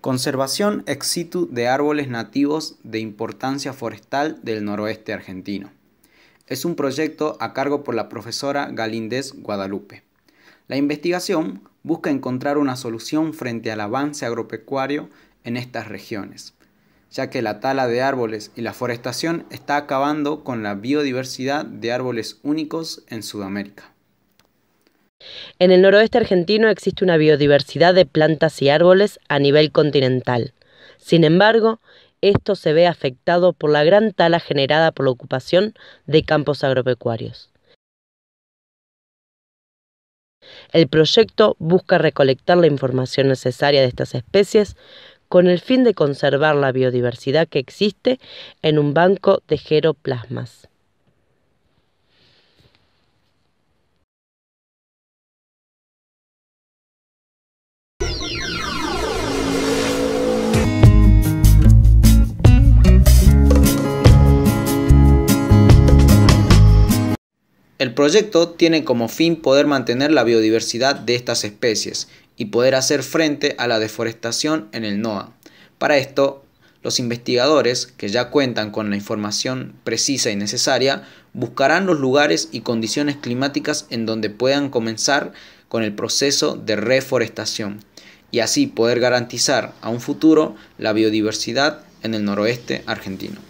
Conservación ex situ de árboles nativos de importancia forestal del noroeste argentino. Es un proyecto a cargo por la profesora Galíndez Guadalupe. La investigación busca encontrar una solución frente al avance agropecuario en estas regiones, ya que la tala de árboles y la forestación está acabando con la biodiversidad de árboles únicos en Sudamérica. En el noroeste argentino existe una biodiversidad de plantas y árboles a nivel continental. Sin embargo, esto se ve afectado por la gran tala generada por la ocupación de campos agropecuarios. El proyecto busca recolectar la información necesaria de estas especies con el fin de conservar la biodiversidad que existe en un banco de geroplasmas. El proyecto tiene como fin poder mantener la biodiversidad de estas especies y poder hacer frente a la deforestación en el NOAA. Para esto, los investigadores, que ya cuentan con la información precisa y necesaria, buscarán los lugares y condiciones climáticas en donde puedan comenzar con el proceso de reforestación y así poder garantizar a un futuro la biodiversidad en el noroeste argentino.